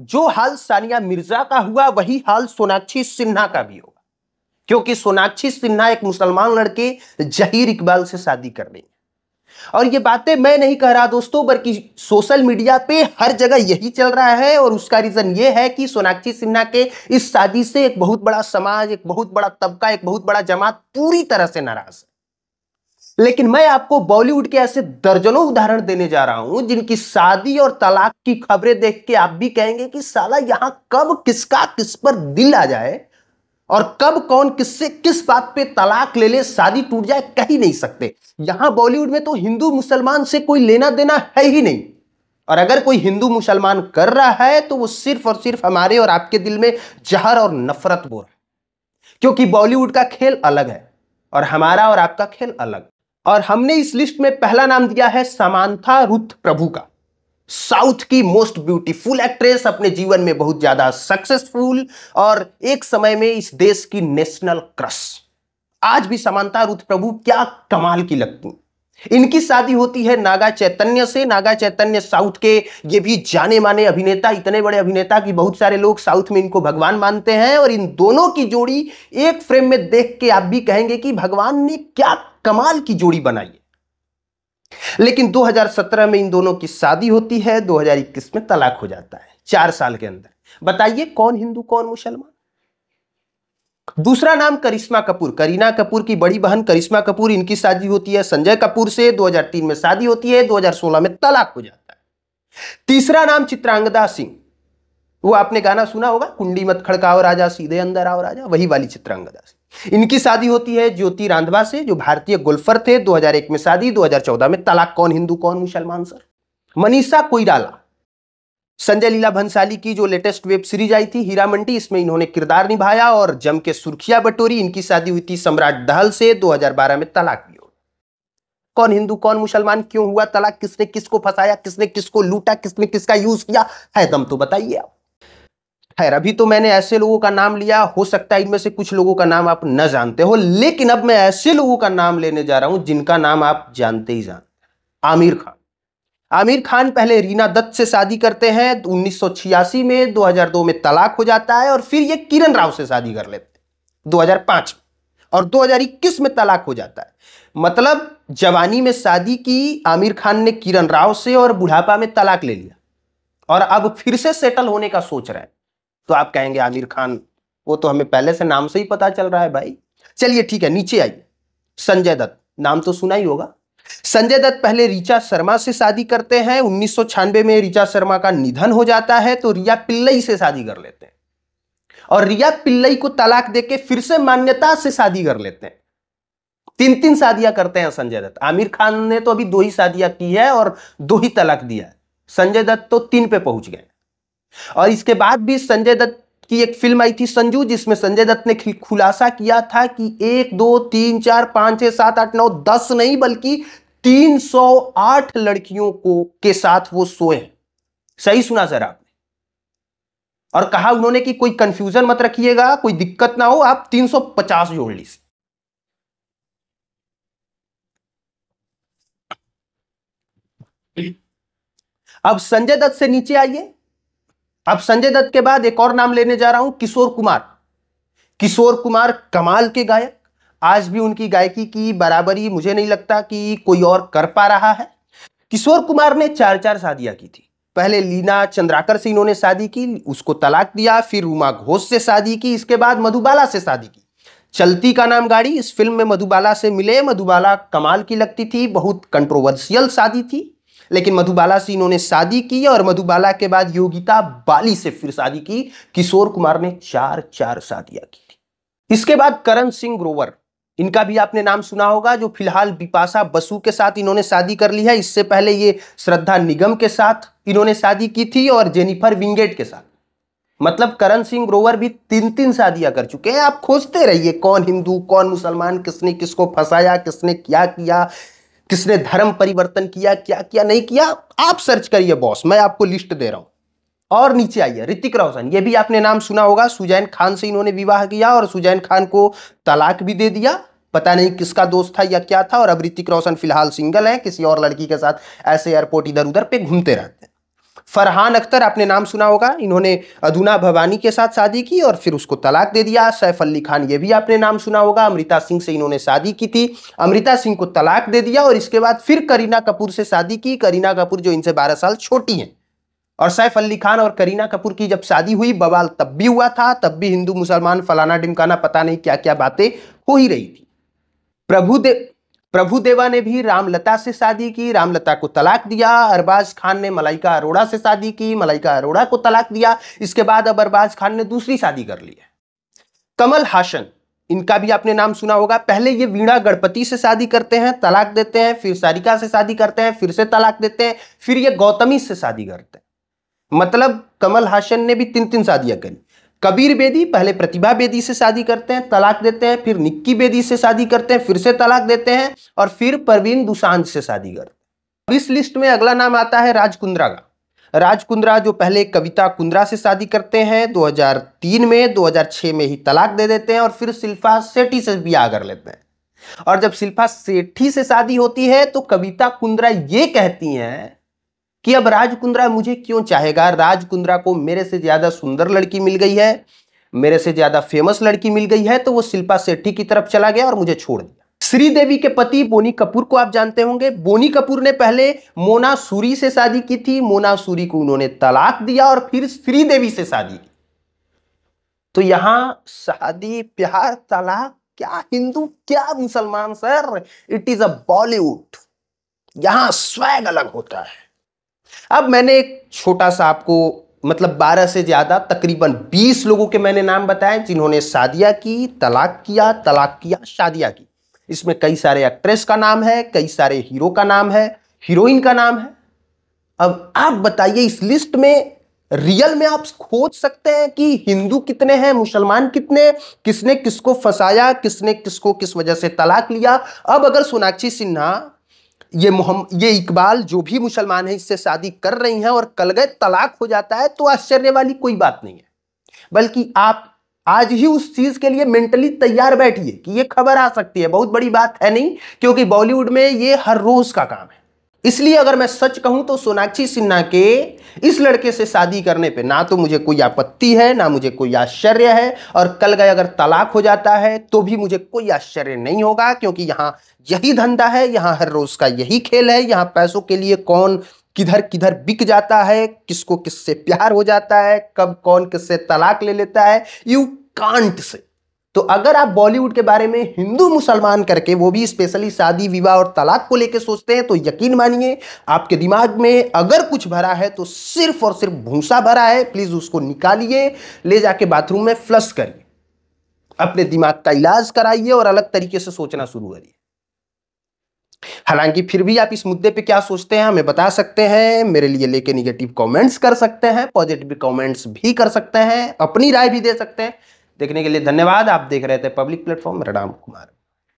जो हाल सानिया मिर्जा का हुआ वही हाल सोनाक्षी सिन्हा का भी होगा क्योंकि सोनाक्षी सिन्हा एक मुसलमान लड़के जहीर इकबाल से शादी कर रही है और ये बातें मैं नहीं कह रहा दोस्तों बल्कि सोशल मीडिया पे हर जगह यही चल रहा है और उसका रीजन ये है कि सोनाक्षी सिन्हा के इस शादी से एक बहुत बड़ा समाज एक बहुत बड़ा तबका एक बहुत बड़ा जमात पूरी तरह से नाराज है लेकिन मैं आपको बॉलीवुड के ऐसे दर्जनों उदाहरण देने जा रहा हूं जिनकी शादी और तलाक की खबरें देख के आप भी कहेंगे कि साला यहां कब किसका किस पर दिल आ जाए और कब कौन किससे किस बात पे तलाक ले ले शादी टूट जाए कह ही नहीं सकते यहां बॉलीवुड में तो हिंदू मुसलमान से कोई लेना देना है ही नहीं और अगर कोई हिंदू मुसलमान कर रहा है तो वो सिर्फ और सिर्फ हमारे और आपके दिल में जहर और नफरत बो रहा है क्योंकि बॉलीवुड का खेल अलग है और हमारा और आपका खेल अलग और हमने इस लिस्ट में पहला नाम दिया है समानथा रुथ प्रभु का साउथ की मोस्ट ब्यूटीफुल एक्ट्रेस अपने जीवन में बहुत ज्यादा सक्सेसफुल और एक समय में इस देश की नेशनल क्रस आज भी समानता रुथ प्रभु क्या कमाल की लगती इनकी शादी होती है नागा चैतन्य से नागा चैतन्य साउथ के ये भी जाने माने अभिनेता इतने बड़े अभिनेता कि बहुत सारे लोग साउथ में इनको भगवान मानते हैं और इन दोनों की जोड़ी एक फ्रेम में देख के आप भी कहेंगे कि भगवान ने क्या कमाल की जोड़ी बनाई है लेकिन 2017 में इन दोनों की शादी होती है 2021 में तलाक हो जाता है चार साल के अंदर बताइए कौन हिंदू कौन मुसलमान दूसरा नाम करिश्मा कपूर करीना कपूर की बड़ी बहन करिश्मा कपूर इनकी शादी होती है संजय कपूर से 2003 में शादी होती है 2016 में तलाक हो जाता है तीसरा नाम चित्रांगदा सिंह वो आपने गाना सुना होगा कुंडी मत खड़काओ राजा सीधे अंदर आओ राजा वही वाली चित्रांगदा सिंह इनकी शादी होती है ज्योति रांधवा से जो भारतीय गोल्फर थे 2001 में शादी 2014 में तलाक कौन हिंदू कौन मुसलमान सर मनीषा कोईराला संजय लीला भंसाली की जो लेटेस्ट वेब सीरीज आई थी हीरा मंडी इसमें इन्होंने किरदार निभाया और जम के सुर्खिया बटोरी इनकी शादी हुई थी सम्राट दहल से 2012 में तलाक भी हो कौन हिंदू कौन मुसलमान क्यों हुआ तलाक किसने किसको फंसाया किसने किसको लूटा किसने किसका यूज किया है दम तो बताइए आप खैर अभी तो मैंने ऐसे लोगों का नाम लिया हो सकता है इनमें से कुछ लोगों का नाम आप न जानते हो लेकिन अब मैं ऐसे लोगों का नाम लेने जा रहा हूं जिनका नाम आप जानते ही जानते आमिर खान आमिर खान पहले रीना दत्त से शादी करते हैं उन्नीस में 2002 में तलाक हो जाता है और फिर ये किरण राव से शादी कर लेते हैं 2005 में और 2021 में तलाक हो जाता है मतलब जवानी में शादी की आमिर खान ने किरण राव से और बुढ़ापा में तलाक ले लिया और अब फिर से सेटल होने का सोच रहे हैं तो आप कहेंगे आमिर खान वो तो हमें पहले से नाम से ही पता चल रहा है भाई चलिए ठीक है नीचे आइए संजय दत्त नाम तो सुना ही होगा संजय दत्त पहले रिचा शर्मा से शादी करते हैं उन्नीस में रिचा शर्मा का निधन हो जाता है तो रिया पिल्लई से शादी कर लेते हैं और रिया पिल्लई को तलाक देके फिर से मान्यता से शादी कर लेते हैं तीन तीन शादियां करते हैं संजय दत्त आमिर खान ने तो अभी दो ही शादियां की है और दो ही तलाक दिया है संजय दत्त तो तीन पे पहुंच गए और इसके बाद भी संजय दत्त की एक फिल्म आई थी संजू जिसमें संजय दत्त ने खुलासा किया था कि एक दो तीन चार पांच छह सात आठ नौ दस नहीं बल्कि 308 लड़कियों को के साथ वो सोए सही सुना सर आपने और कहा उन्होंने कि कोई कंफ्यूजन मत रखिएगा कोई दिक्कत ना हो आप 350 जोड़ लीजिए अब संजय दत्त से नीचे आइए अब संजय दत्त के बाद एक और नाम लेने जा रहा हूं किशोर कुमार किशोर कुमार कमाल के गायक आज भी उनकी गायकी की बराबरी मुझे नहीं लगता कि कोई और कर पा रहा है किशोर कुमार ने चार चार शादियां की थी पहले लीना चंद्राकर से इन्होंने शादी की उसको तलाक दिया फिर उमा घोष से शादी की इसके बाद मधुबाला से शादी की चलती का नाम गाड़ी इस फिल्म में मधुबाला से मिले मधुबाला कमाल की लगती थी बहुत कंट्रोवर्शियल शादी थी लेकिन मधुबाला से इन्होंने शादी की और मधुबाला के बाद योगिता बाली से फिर शादी की किशोर कुमार ने चार चार शादियां की थी इसके बाद करण सिंह ग्रोवर इनका भी आपने नाम सुना होगा जो फिलहाल बिपाशा बसु के साथ इन्होंने शादी कर ली है इससे पहले ये श्रद्धा निगम के साथ इन्होंने शादी की थी और जेनिफर विंगेट के साथ मतलब करण सिंह ग्रोवर भी तीन तीन शादियां कर चुके हैं आप खोजते रहिए कौन हिंदू कौन मुसलमान किसने किसको फंसाया किसने क्या किया किसने धर्म परिवर्तन किया क्या क्या नहीं किया आप सर्च करिए बॉस मैं आपको लिस्ट दे रहा हूं और नीचे आइए ऋतिक रोशन ये भी आपने नाम सुना होगा सुजैन खान से इन्होंने विवाह किया और सुजैन खान को तलाक भी दे दिया पता नहीं किसका दोस्त था या क्या था और अब ऋतिक रोशन फिलहाल सिंगल है किसी और लड़की के साथ ऐसे एयरपोर्ट इधर उधर पे घूमते रहते हैं फरहान अख्तर आपने नाम सुना होगा इन्होंने अधूना भवानी के साथ शादी की और फिर उसको तलाक दे दिया सैफ अली खान ये भी आपने नाम सुना होगा अमृता सिंह से इन्होंने शादी की थी अमृता सिंह को तलाक दे दिया और इसके बाद फिर करीना कपूर से शादी की करीना कपूर जो इनसे बारह साल छोटी हैं और सैफ अली खान और करीना कपूर की जब शादी हुई बवाल तब भी हुआ था तब भी हिंदू मुसलमान फलाना डिमकाना पता नहीं क्या क्या बातें हो ही रही थी प्रभुदेव प्रभुदेवा ने भी रामलता से शादी की रामलता को तलाक दिया अरबाज खान ने मलाइका अरोड़ा से शादी की मलाइका अरोड़ा को तलाक दिया इसके बाद अब अरबाज खान ने दूसरी शादी कर ली है कमल हासन इनका भी आपने नाम सुना होगा पहले ये वीणा गणपति से शादी करते हैं तलाक देते हैं फिर सारिका से शादी करते हैं फिर से तलाक देते हैं फिर ये गौतमी से शादी करते हैं मतलब कमल हासन ने भी तीन तीन शादियां करी कबीर बेदी पहले प्रतिभा बेदी से शादी करते हैं तलाक देते हैं फिर निक्की बेदी से शादी करते हैं फिर से तलाक देते हैं और फिर परवीन दुशांत से शादी करते हैं इस लिस्ट में अगला नाम आता है राजकुंद्रा का राजकुंद्रा जो पहले कविता कुंद्रा से शादी करते हैं 2003 में 2006 में ही तलाक दे देते हैं और फिर शिल्पा सेठी से ब्याह कर लेते हैं और जब शिल्पा सेठी से शादी होती है तो कविता कुंद्रा ये कहती हैं कि अब राजकुंद्रा मुझे क्यों चाहेगा राजकुंद्रा को मेरे से ज़्यादा सुंदर लड़की मिल गई है मेरे से ज़्यादा फेमस लड़की मिल गई है तो वो शिल्पा सेठी की तरफ चला गया और मुझे छोड़ दिया श्रीदेवी के पति बोनी कपूर को आप जानते होंगे बोनी कपूर ने पहले मोना सूरी से शादी की थी मोना सूरी को उन्होंने तलाक दिया और फिर श्रीदेवी से शादी की तो यहां शादी प्यार तलाक क्या हिंदू क्या मुसलमान sir it is a Bollywood यहां स्वैग अलग होता है अब मैंने एक छोटा सा आपको मतलब 12 से ज़्यादा तकरीबन 20 लोगों के मैंने नाम बताए जिन्होंने शादिया की तलाक किया तलाक किया शादिया की इसमें कई सारे एक्ट्रेस का नाम है कई सारे हीरो का नाम है हीरोइन का नाम है अब आप बताइए इस लिस्ट में रियल में आप खोज सकते हैं कि हिंदू कितने हैं मुसलमान कितने किसने किसको फंसाया किसने किसको किस वजह से तलाक लिया अब अगर सोनाक्षी सिन्हा ये ये इकबाल जो भी मुसलमान है इससे शादी कर रही हैं और कल गए तलाक हो जाता है तो आश्चर्य वाली कोई बात नहीं है बल्कि आप आज ही उस चीज के लिए मेंटली तैयार बैठिए कि ये खबर आ सकती है बहुत बड़ी बात है नहीं क्योंकि बॉलीवुड में ये हर रोज का काम है इसलिए अगर मैं सच कहूं तो सोनाक्षी सिन्हा के इस लड़के से शादी करने पे ना तो मुझे कोई आपत्ति है ना मुझे कोई आश्चर्य है और कल गए अगर तलाक हो जाता है तो भी मुझे कोई आश्चर्य नहीं होगा क्योंकि यहाँ यही धंधा है यहाँ हर रोज़ का यही खेल है यहाँ पैसों के लिए कौन किधर किधर बिक जाता है किसको किससे प्यार हो जाता है कब कौन किससे तलाक ले लेता है यू कांट से तो अगर आप बॉलीवुड के बारे में हिंदू मुसलमान करके वो भी स्पेशली शादी विवाह और तलाक को लेकर सोचते हैं तो यकीन मानिए आपके दिमाग में अगर कुछ भरा है तो सिर्फ और सिर्फ भूसा भरा है प्लीज़ उसको निकालिए ले जाके बाथरूम में फ्लश करिए अपने दिमाग का इलाज कराइए और अलग तरीके से सोचना शुरू करिए हालांकि फिर भी आप इस मुद्दे पे क्या सोचते हैं हमें बता सकते हैं मेरे लिए लेके निगेटिव कमेंट्स कर सकते हैं पॉजिटिव कमेंट्स भी कर सकते हैं अपनी राय भी दे सकते हैं देखने के लिए धन्यवाद आप देख रहे थे पब्लिक प्लेटफॉर्म राम कुमार